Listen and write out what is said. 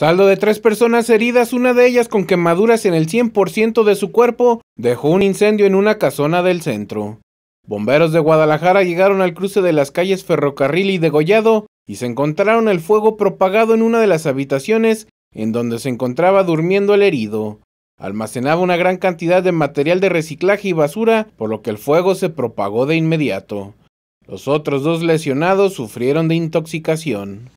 Saldo de tres personas heridas, una de ellas con quemaduras en el 100% de su cuerpo, dejó un incendio en una casona del centro. Bomberos de Guadalajara llegaron al cruce de las calles Ferrocarril y Degollado y se encontraron el fuego propagado en una de las habitaciones en donde se encontraba durmiendo el herido. Almacenaba una gran cantidad de material de reciclaje y basura, por lo que el fuego se propagó de inmediato. Los otros dos lesionados sufrieron de intoxicación.